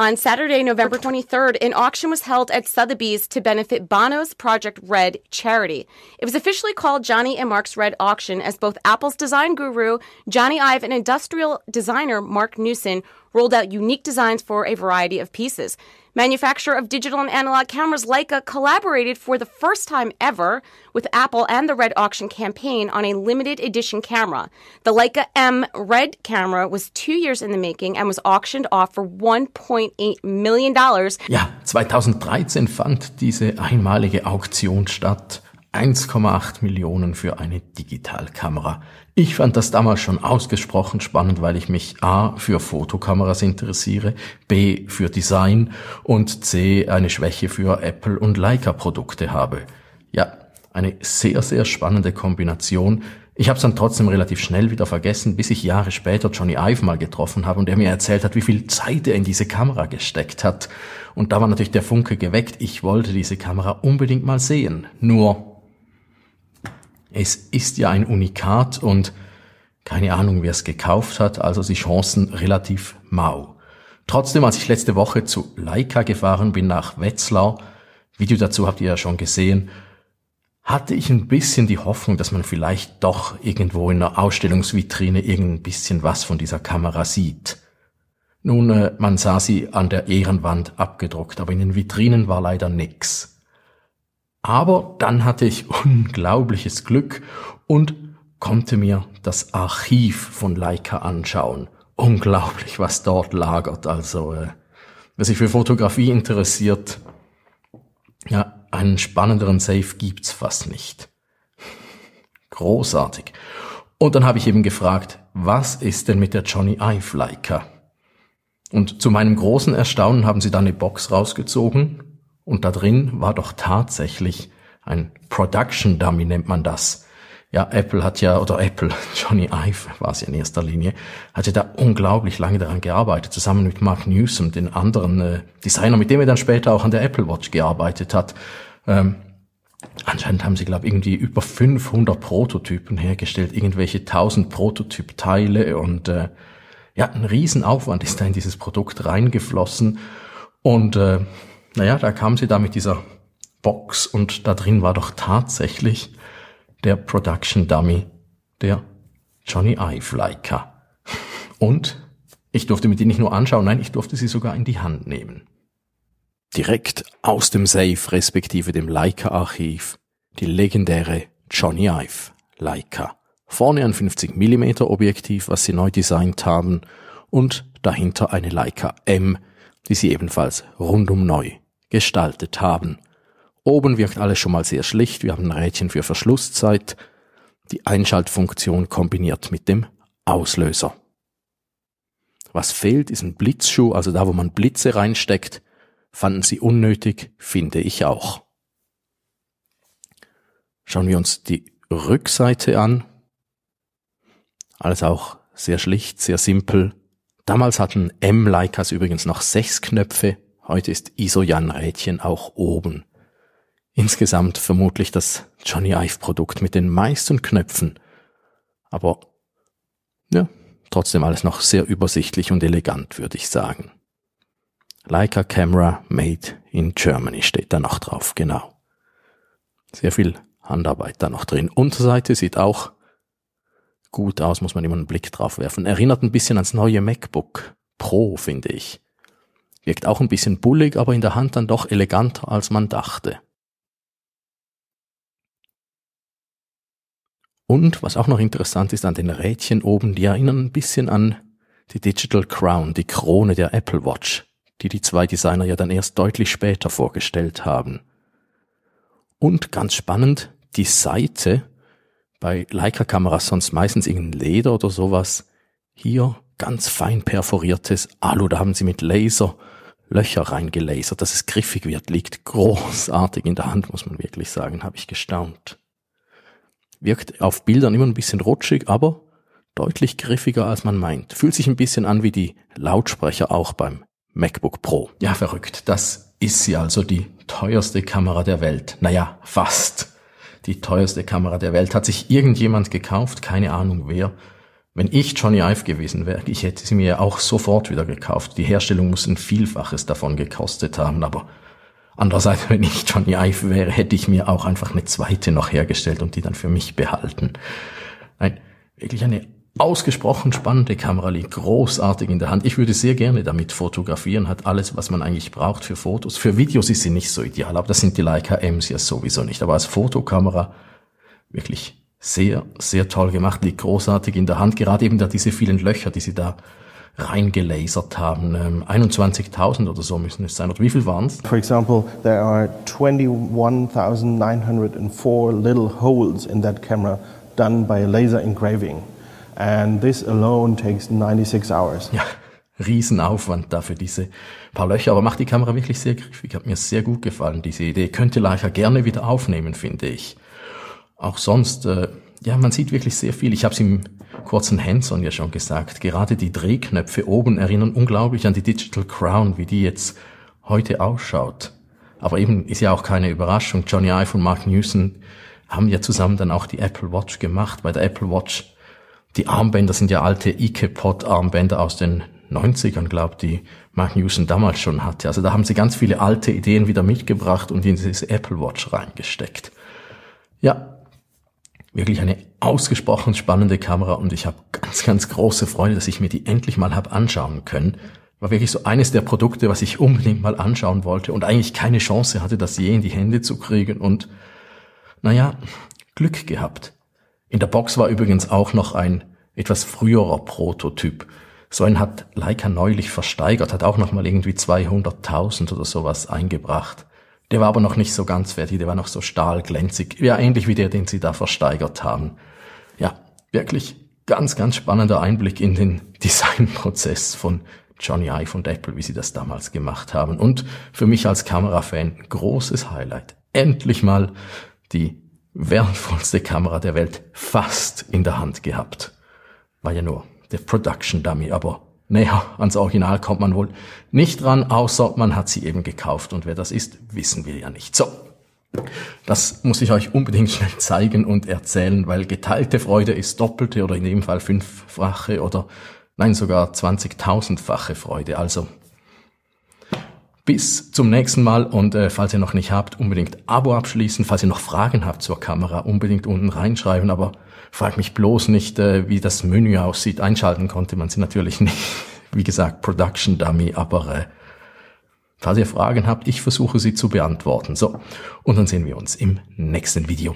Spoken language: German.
On Saturday, November 23rd, an auction was held at Sotheby's to benefit Bono's Project Red charity. It was officially called Johnny and Mark's Red Auction as both Apple's design guru Johnny Ive and industrial designer Mark Newson rolled out unique designs for a variety of pieces. Manufacturer of digital and analog cameras, Leica collaborated for the first time ever with Apple and the Red Auction campaign on a limited edition camera. The Leica M Red camera was two years in the making and was auctioned off for $1.8 million. Ja, 2013 fand diese einmalige Auktion statt. 1,8 Millionen für eine Digitalkamera. Ich fand das damals schon ausgesprochen spannend, weil ich mich A für Fotokameras interessiere, B für Design und C eine Schwäche für Apple und Leica Produkte habe. Ja, eine sehr, sehr spannende Kombination. Ich habe es dann trotzdem relativ schnell wieder vergessen, bis ich Jahre später Johnny Ive mal getroffen habe und er mir erzählt hat, wie viel Zeit er in diese Kamera gesteckt hat. Und da war natürlich der Funke geweckt, ich wollte diese Kamera unbedingt mal sehen. Nur es ist ja ein Unikat und keine Ahnung, wer es gekauft hat, also die Chancen relativ mau. Trotzdem, als ich letzte Woche zu Leica gefahren bin nach Wetzlar, Video dazu habt ihr ja schon gesehen, hatte ich ein bisschen die Hoffnung, dass man vielleicht doch irgendwo in einer Ausstellungsvitrine irgendein bisschen was von dieser Kamera sieht. Nun, äh, man sah sie an der Ehrenwand abgedruckt, aber in den Vitrinen war leider nix. Aber dann hatte ich unglaubliches Glück und konnte mir das Archiv von Leica anschauen. Unglaublich, was dort lagert. Also, äh, wer sich für Fotografie interessiert, ja, einen spannenderen Safe gibt's fast nicht. Großartig. Und dann habe ich eben gefragt, was ist denn mit der Johnny Ive Leica? Und zu meinem großen Erstaunen haben sie dann eine Box rausgezogen und da drin war doch tatsächlich ein Production Dummy, nennt man das. Ja, Apple hat ja, oder Apple, Johnny Ive war es in erster Linie, hatte da unglaublich lange daran gearbeitet, zusammen mit Mark Newsom, den anderen äh, Designer, mit dem er dann später auch an der Apple Watch gearbeitet hat. Ähm, Anscheinend haben sie, glaube ich, irgendwie über 500 Prototypen hergestellt, irgendwelche 1000 Prototypteile und äh, ja, ein Riesenaufwand ist da in dieses Produkt reingeflossen. Und äh, naja, da kam sie da mit dieser Box und da drin war doch tatsächlich der Production Dummy, der Johnny Ive Leica. Und ich durfte mir die nicht nur anschauen, nein, ich durfte sie sogar in die Hand nehmen. Direkt aus dem Safe respektive dem Leica-Archiv die legendäre Johnny Ive Leica. Vorne ein 50 mm Objektiv, was sie neu designt haben und dahinter eine Leica M die sie ebenfalls rundum neu gestaltet haben. Oben wirkt alles schon mal sehr schlicht. Wir haben ein Rädchen für Verschlusszeit, die Einschaltfunktion kombiniert mit dem Auslöser. Was fehlt, ist ein Blitzschuh, also da, wo man Blitze reinsteckt, fanden sie unnötig, finde ich auch. Schauen wir uns die Rückseite an. Alles auch sehr schlicht, sehr simpel. Damals hatten M-Leicas übrigens noch sechs Knöpfe, heute ist iso jan rädchen auch oben. Insgesamt vermutlich das Johnny Ive-Produkt mit den meisten Knöpfen. Aber ja, trotzdem alles noch sehr übersichtlich und elegant, würde ich sagen. Leica Camera Made in Germany steht da noch drauf, genau. Sehr viel Handarbeit da noch drin. Unterseite sieht auch gut aus, muss man immer einen Blick drauf werfen. Erinnert ein bisschen ans neue MacBook Pro, finde ich. Wirkt auch ein bisschen bullig, aber in der Hand dann doch eleganter, als man dachte. Und was auch noch interessant ist, an den Rädchen oben, die erinnern ein bisschen an die Digital Crown, die Krone der Apple Watch, die die zwei Designer ja dann erst deutlich später vorgestellt haben. Und ganz spannend, die Seite bei Leica-Kameras sonst meistens irgendein Leder oder sowas. Hier ganz fein perforiertes Alu, da haben sie mit Laser Löcher reingelasert, dass es griffig wird, liegt großartig in der Hand, muss man wirklich sagen, habe ich gestaunt. Wirkt auf Bildern immer ein bisschen rutschig, aber deutlich griffiger als man meint. Fühlt sich ein bisschen an wie die Lautsprecher auch beim MacBook Pro. Ja, verrückt. Das ist sie also die teuerste Kamera der Welt. Naja, fast die teuerste Kamera der Welt. Hat sich irgendjemand gekauft? Keine Ahnung wer. Wenn ich Johnny Ive gewesen wäre, ich hätte sie mir auch sofort wieder gekauft. Die Herstellung muss ein Vielfaches davon gekostet haben, aber andererseits, wenn ich Johnny Ive wäre, hätte ich mir auch einfach eine zweite noch hergestellt und die dann für mich behalten. Nein, wirklich eine ausgesprochen spannende Kamera liegt großartig in der Hand. Ich würde sehr gerne damit fotografieren, hat alles, was man eigentlich braucht für Fotos. Für Videos ist sie nicht so ideal, aber das sind die Leica M's ja sowieso nicht. Aber als Fotokamera wirklich sehr, sehr toll gemacht, liegt großartig in der Hand. Gerade eben da diese vielen Löcher, die sie da reingelasert haben. 21.000 ähm, oder so müssen es sein. Oder wie viel waren es? For example, there are 21.904 little holes in that camera done by laser engraving. And this alone takes 96 hours. Ja, Riesenaufwand dafür, diese paar Löcher. Aber macht die Kamera wirklich sehr griffig. Hat mir sehr gut gefallen, diese Idee. Könnte Leica gerne wieder aufnehmen, finde ich. Auch sonst, äh, ja, man sieht wirklich sehr viel. Ich habe es im kurzen Hands-on ja schon gesagt. Gerade die Drehknöpfe oben erinnern unglaublich an die Digital Crown, wie die jetzt heute ausschaut. Aber eben ist ja auch keine Überraschung. Johnny Ive und Mark Newson haben ja zusammen dann auch die Apple Watch gemacht. Bei der Apple Watch die Armbänder sind ja alte ike armbänder aus den 90ern, glaube die Mark Newson damals schon hatte. Also da haben sie ganz viele alte Ideen wieder mitgebracht und in diese Apple Watch reingesteckt. Ja, wirklich eine ausgesprochen spannende Kamera und ich habe ganz, ganz große Freude, dass ich mir die endlich mal hab anschauen können. War wirklich so eines der Produkte, was ich unbedingt mal anschauen wollte und eigentlich keine Chance hatte, das je in die Hände zu kriegen und naja, Glück gehabt. In der Box war übrigens auch noch ein etwas früherer Prototyp. So einen hat Leica neulich versteigert, hat auch nochmal irgendwie 200.000 oder sowas eingebracht. Der war aber noch nicht so ganz fertig, der war noch so stahlglänzig. Ja, ähnlich wie der, den sie da versteigert haben. Ja, wirklich ganz, ganz spannender Einblick in den Designprozess von Johnny Ive und Apple, wie sie das damals gemacht haben. Und für mich als Kamerafan großes Highlight. Endlich mal die wertvollste Kamera der Welt fast in der Hand gehabt. War ja nur der Production Dummy, aber naja, ans Original kommt man wohl nicht dran, außer man hat sie eben gekauft und wer das ist, wissen wir ja nicht. So. Das muss ich euch unbedingt schnell zeigen und erzählen, weil geteilte Freude ist doppelte oder in dem Fall fünffache oder nein sogar zwanzigtausendfache Freude. Also bis zum nächsten Mal und äh, falls ihr noch nicht habt, unbedingt Abo abschließen. Falls ihr noch Fragen habt zur Kamera, unbedingt unten reinschreiben. Aber frag mich bloß nicht, äh, wie das Menü aussieht. Einschalten konnte man sie natürlich nicht. Wie gesagt, Production Dummy, aber äh, falls ihr Fragen habt, ich versuche sie zu beantworten. So, und dann sehen wir uns im nächsten Video.